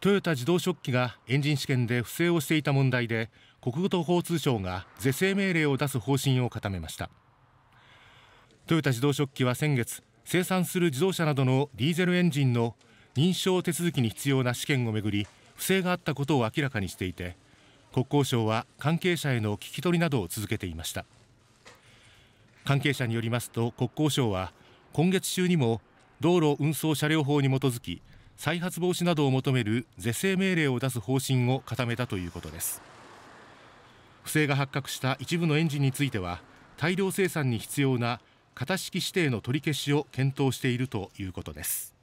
トヨタ自動食器がエンジン試験で不正をしていた問題で国土交通省が是正命令を出す方針を固めましたトヨタ自動食器は先月生産する自動車などのディーゼルエンジンの認証手続きに必要な試験をめぐり不正があったことを明らかにしていて国交省は関係者への聞き取りなどを続けていました関係者によりますと国交省は今月中にも道路運送車両法に基づき再発防止などを求める是正命令を出す方針を固めたということです不正が発覚した一部のエンジンについては大量生産に必要な型式指定の取り消しを検討しているということです